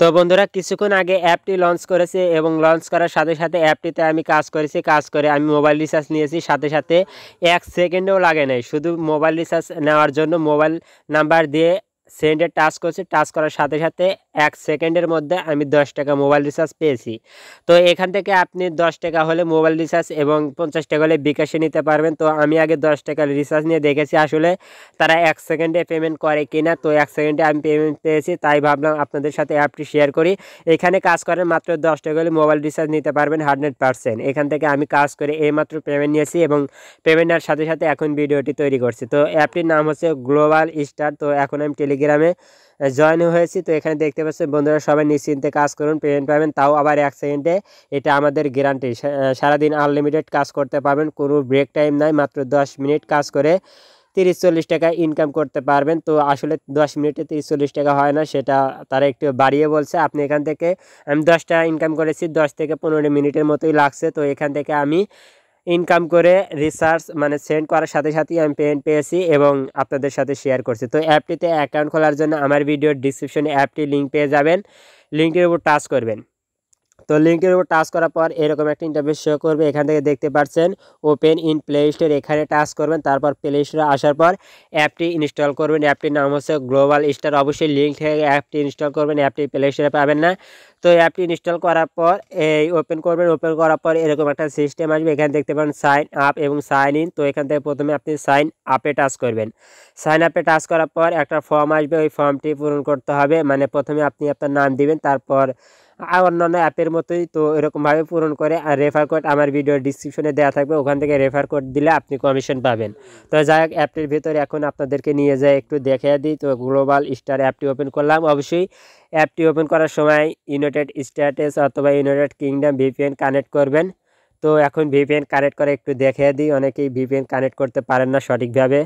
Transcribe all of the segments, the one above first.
তো বন্ধুরা কিছুক্ষণ আগে অ্যাপটি লঞ্চ করেছে এবং লঞ্চ করার সাথে সাথে অ্যাপটিতে আমি কাজ করেছি কাজ করে আমি মোবাইল রিচার্জ নিয়েছি সাথে সাথে এক সেকেন্ডেও লাগে নাই শুধু মোবাইল রিচার্জ নেওয়ার জন্য মোবাইল নাম্বার দিয়ে সেকেন্ডে টাচ করছি টাচ করার সাথে সাথে এক সেকেন্ডের মধ্যে আমি দশ টাকা মোবাইল রিচার্জ পেয়েছি তো এখান থেকে আপনি দশ টাকা হলে মোবাইল রিচার্জ এবং পঞ্চাশ টাকা হলে বিকাশে নিতে পারবেন তো আমি আগে দশ টাকার রিচার্জ নিয়ে দেখেছি আসলে তারা এক সেকেন্ডে পেমেন্ট করে কিনা তো এক সেকেন্ডে আমি পেমেন্ট পেয়েছি তাই ভাবলাম আপনাদের সাথে অ্যাপটি শেয়ার করি এখানে কাজ করেন মাত্র দশ টাকা হলে মোবাইল রিচার্জ নিতে পারবেন হান্ড্রেড পারসেন্ট এখান থেকে আমি কাজ করে এইমাত্র পেমেন্ট নিয়েছি এবং পেমেন্টের সাথে সাথে এখন ভিডিওটি তৈরি করছি তো অ্যাপটির নাম হচ্ছে গ্লোবাল স্টার তো এখন আমি টেলি টেলিগ্রামে জয়েন হয়েছি তো এখানে দেখতে পাচ্ছেন বন্ধুরা সবাই নিশ্চিন্তে কাজ করুন পেমেন্ট পাবেন তাও আবার এক সেকেন্ডে এটা আমাদের গ্যারান্টি সারাদিন আনলিমিটেড কাজ করতে পারবেন কোনো ব্রেক টাইম নাই মাত্র 10 মিনিট কাজ করে তিরিশ চল্লিশ টাকা ইনকাম করতে পারবেন তো আসলে দশ মিনিটে তিরিশ চল্লিশ টাকা হয় না সেটা তারা একটু বাড়িয়ে বলছে আপনি এখান থেকে আমি দশটা ইনকাম করেছি দশ থেকে পনেরো মিনিটের মতোই লাগছে তো এখান থেকে আমি ইনকাম করে রিসার্চ মানে সেন্ড করার সাথে সাথেই আমি পেন পেয়েছি এবং আপনাদের সাথে শেয়ার করছি তো অ্যাপটিতে অ্যাকাউন্ট খোলার জন্য আমার ভিডিও ডিসক্রিপশনে অ্যাপটি লিঙ্ক পেয়ে যাবেন লিঙ্কের উপর টাচ করবেন তো লিঙ্কের উপর টাচ করার পর এরকম একটা ইন্টারভিউ শো করবে এখান থেকে দেখতে পাচ্ছেন ওপেন ইন প্লে স্টোর এখানে টাচ করবেন তারপর প্লে স্টোরে আসার পর অ্যাপটি ইনস্টল করবেন অ্যাপটির নাম হচ্ছে গ্লোবাল স্টার অবশ্যই লিঙ্ক থেকে অ্যাপটি ইনস্টল করবেন অ্যাপটি প্লে স্টোরে পাবেন না তো অ্যাপটি ইনস্টল করার পর এই ওপেন করবেন ওপেন করার পর এরকম একটা সিস্টেম আসবে এখানে দেখতে পাবেন সাইন আপ এবং সাইন ইন তো এখান থেকে প্রথমে আপনি সাইন আপে টাচ করবেন সাইন আপে টাচ করার পর একটা ফর্ম আসবে ওই ফর্মটি পূরণ করতে হবে মানে প্রথমে আপনি আপনার নাম দিবেন তারপর অন্যান্য অ্যাপের মতোই তো এরকমভাবে পূরণ করে আর রেফার কোড আমার ভিডিওর ডিসক্রিপশনে দেওয়া থাকবে ওখান থেকে রেফার কোড দিলে আপনি কমিশন পাবেন তো যাই হোক অ্যাপটির ভিতরে এখন আপনাদেরকে নিয়ে যায় একটু দেখে দিই তো গ্লোবাল স্টার অ্যাপটি ওপেন করলাম অবশ্যই অ্যাপটি ওপেন করার সময় ইউনাইটেড স্ট্যাটাস অথবা ইউনাইটেড কিংডম ভিপিএন কানেক্ট করবেন তো এখন ভিপিএন কানেক্ট করে একটু দেখে দিই অনেকেই ভিপিএন কানেক্ট করতে পারেন না সঠিকভাবে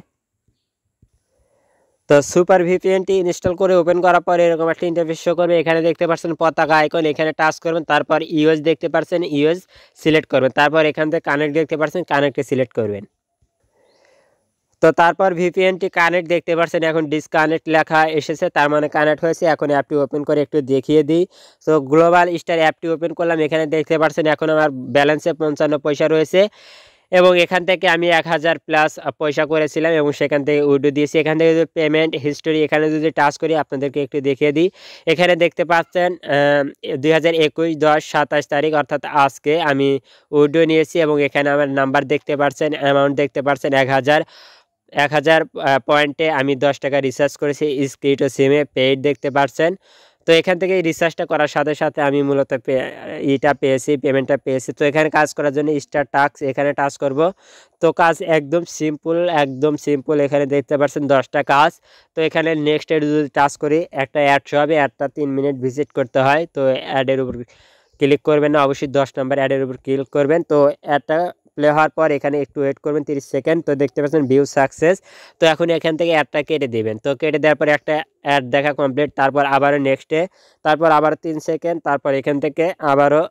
তো সুপার ভিপিএনটি ইনস্টল করে ওপেন করার পর এরকম একটা ইন্টারফেস শো করবে এখানে দেখতে পাচ্ছেন পতাকা আইকন এখানে টাচ করবেন তারপর ইউএস দেখতে পাচ্ছেন ইউএস সিলেক্ট করবেন তারপর এখান থেকে কানেক্ট দেখতে পাচ্ছেন কানেক্টে সিলেক্ট করবেন তো তারপর ভিপিএনটি কানেক্ট দেখতে পাচ্ছেন এখন ডিসকানেক্ট লেখা এসেছে তার মানে কানেক্ট হয়েছে এখন অ্যাপটি ওপেন করে একটু দেখিয়ে দিই তো গ্লোবাল স্টার অ্যাপটি ওপেন করলাম এখানে দেখতে পাচ্ছেন এখন আমার ব্যালেন্সে পঞ্চান্ন পয়সা রয়েছে এবং এখান থেকে আমি এক হাজার প্লাস পয়সা করেছিলাম এবং সেখান থেকে উইডো দিয়েছি এখান থেকে যদি পেমেন্ট হিস্টোরি এখানে যদি টাচ করি আপনাদেরকে একটু দেখিয়ে দিই এখানে দেখতে পাচ্ছেন দুই হাজার একুশ দশ সাতাশ তারিখ অর্থাৎ আজকে আমি উইডো নিয়েছি এবং এখানে আমার নাম্বার দেখতে পাচ্ছেন অ্যামাউন্ট দেখতে পাচ্ছেন এক হাজার এক হাজার পয়েন্টে আমি দশ টাকা রিচার্জ করেছি স্ক্রিট ও সিমে পেইড দেখতে পাচ্ছেন তো এখান থেকে রিচার্জটা করার সাথে সাথে আমি মূলত ইটা পেয়েছি পেমেন্টটা পেয়েছি তো এখানে কাজ করার জন্য স্টার টাস্ক এখানে টাচ করব তো কাজ একদম সিম্পল একদম সিম্পল এখানে দেখতে পাচ্ছেন দশটা কাজ তো এখানে নেক্সট এড যদি টাচ করি একটা অ্যাড হবে অ্যাডটা তিন মিনিট ভিজিট করতে হয় তো অ্যাডের উপর ক্লিক করবেন না অবশ্যই দশ নম্বর অ্যাডের উপর ক্লিক করবেন তো অ্যাডটা প্লে হওয়ার পর এখানে একটু ওয়েট করবেন তিরিশ সেকেন্ড তো দেখতে পাচ্ছেন ভিউ সাকসেস তো এখন এখান থেকে অ্যাডটা কেটে দেবেন তো কেটে দেওয়ার পর একটা অ্যাড দেখা কমপ্লিট তারপর আবারও নেক্সটে তারপর আবার তিন সেকেন্ড তারপর এখান থেকে আবারও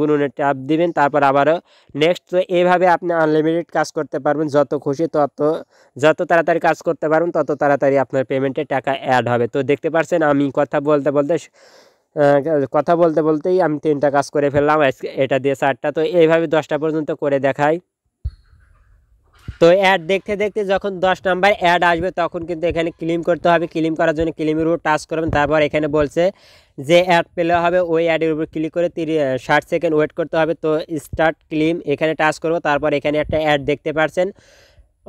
গুনুনে ট্যাপ দিবেন তারপর আবারও নেক্সট তো এইভাবে আপনি আনলিমিটেড কাজ করতে পারবেন যত খুশি তত যত তাড়াতাড়ি কাজ করতে পারবেন তত তাড়াতাড়ি আপনার পেমেন্টে টাকা অ্যাড হবে তো দেখতে পাচ্ছেন আমি কথা বলতে বলতে কথা বলতে বলতেই আমি তিনটা কাজ করে ফেললাম এটা দিয়ে চারটা তো এইভাবে দশটা পর্যন্ত করে দেখাই তো অ্যাড দেখতে দেখতে যখন দশ নাম্বার অ্যাড আসবে তখন কিন্তু এখানে ক্লিম করতে হবে ক্লিম করার জন্য ক্লিমের উপর টাচ করবেন তারপর এখানে বলছে যে অ্যাড পেলে হবে ওই অ্যাডের উপর ক্লিক করে তিরিশ ষাট সেকেন্ড ওয়েট করতে হবে তো স্টার্ট ক্লিম এখানে টাচ করব তারপর এখানে একটা অ্যাড দেখতে পারছেন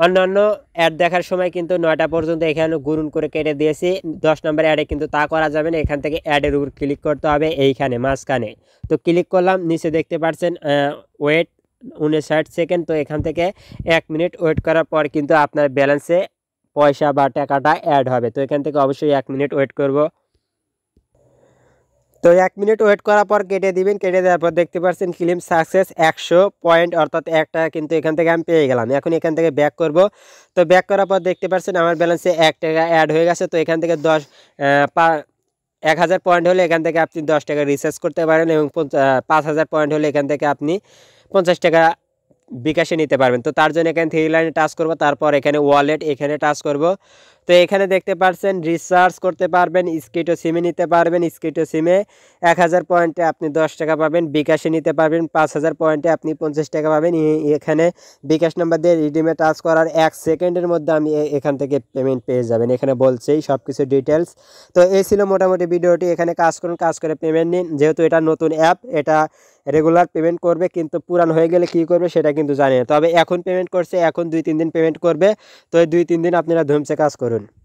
অন্যান্য অ্যাড দেখার সময় কিন্তু নয়টা পর্যন্ত এখানে গুরুন করে কেটে দিয়েছি দশ নম্বর অ্যাডে কিন্তু তা করা যাবে না এখান থেকে অ্যাডের উপর ক্লিক করতে হবে এইখানে মাঝখানে তো ক্লিক করলাম নিচে দেখতে পাচ্ছেন ওয়েট উনষাট সেকেন্ড তো এখান থেকে এক মিনিট ওয়েট করার পর কিন্তু আপনার ব্যালেন্সে পয়সা বা টাকাটা অ্যাড হবে তো এখান থেকে অবশ্যই এক মিনিট ওয়েট করব তো এক মিনিট ওয়েট করার পর কেটে দিবেন কেটে দেওয়ার পর দেখতে পাচ্ছেন ক্লিম সাকসেস একশো পয়েন্ট অর্থাৎ একটা কিন্তু এখান থেকে আমি পেয়ে গেলাম এখন এখান থেকে ব্যাক করব তো ব্যাক করার পর দেখতে পাচ্ছেন আমার ব্যালেন্সে এক টাকা অ্যাড হয়ে গেছে তো এখান থেকে দশ এক হাজার পয়েন্ট হলে এখান থেকে আপনি দশ টাকা রিচার্জ করতে পারেন এবং পাঁচ হাজার পয়েন্ট হলে এখান থেকে আপনি পঞ্চাশ টাকা বিকাশে নিতে পারবেন তো তার জন্য এখানে থ্রি লাইনে টাচ করবো তারপর এখানে ওয়ালেট এখানে টাচ করবো তো এখানে দেখতে পারছেন রিচার্জ করতে পারবেন স্কিটো সিমে নিতে পারবেন স্কিটো সিমে এক হাজার পয়েন্টে আপনি দশ টাকা পাবেন বিকাশে নিতে পারবেন পাঁচ হাজার পয়েন্টে আপনি পঞ্চাশ টাকা পাবেন এখানে বিকাশ নাম্বার দিয়ে রিডিমে টাচ করার এক সেকেন্ডের মধ্যে আমি এখান থেকে পেমেন্ট পেয়ে যাবেন এখানে বলছেই সব কিছু ডিটেলস তো এই ছিল মোটামুটি ভিডিওটি এখানে কাজ করুন কাজ করে পেমেন্ট নিন যেহেতু এটা নতুন অ্যাপ এটা রেগুলার পেমেন্ট করবে কিন্তু পুরান হয়ে গেলে কি করবে সেটা কিন্তু জানি না তবে এখন পেমেন্ট করছে এখন দুই তিন দিন পেমেন্ট করবে তো দুই তিন দিন আপনারা ধুমছে কাজ করুন করুন